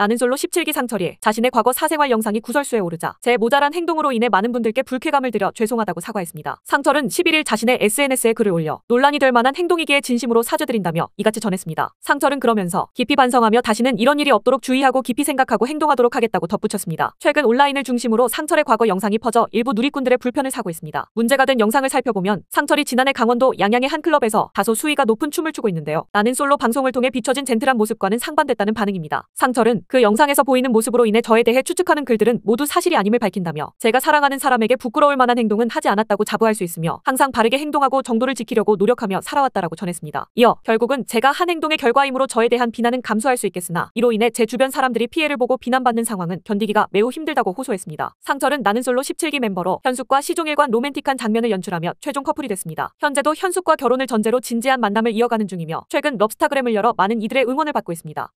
나는 솔로 17기 상철이 자신의 과거 사생활 영상이 구설수에 오르자 제 모자란 행동으로 인해 많은 분들께 불쾌감을 드려 죄송하다고 사과했습니다. 상철은 11일 자신의 SNS에 글을 올려 논란이 될 만한 행동이기에 진심으로 사죄드린다며 이같이 전했습니다. 상철은 그러면서 깊이 반성하며 다시는 이런 일이 없도록 주의하고 깊이 생각하고 행동하도록 하겠다고 덧붙였습니다. 최근 온라인을 중심으로 상철의 과거 영상이 퍼져 일부 누리꾼들의 불편을 사고 있습니다. 문제가 된 영상을 살펴보면 상철이 지난해 강원도 양양의 한 클럽에서 다소 수위가 높은 춤을 추고 있는데요. 나는 솔로 방송을 통해 비춰진 젠틀한 모습과는 상반됐다는 반응입니다. 상철은 그 영상에서 보이는 모습으로 인해 저에 대해 추측하는 글들은 모두 사실이 아님을 밝힌다며 제가 사랑하는 사람에게 부끄러울 만한 행동은 하지 않았다고 자부할 수 있으며 항상 바르게 행동하고 정도를 지키려고 노력하며 살아왔다라고 전했습니다. 이어 결국은 제가 한 행동의 결과이므로 저에 대한 비난은 감수할 수 있겠으나 이로 인해 제 주변 사람들이 피해를 보고 비난받는 상황은 견디기가 매우 힘들다고 호소했습니다. 상철은 나는 솔로 17기 멤버로 현숙과 시종일관 로맨틱한 장면을 연출하며 최종 커플이 됐습니다. 현재도 현숙과 결혼을 전제로 진지한 만남을 이어가는 중이며 최근 럽스타그램을 열어 많은 이들의 응원을 받고 있습니다.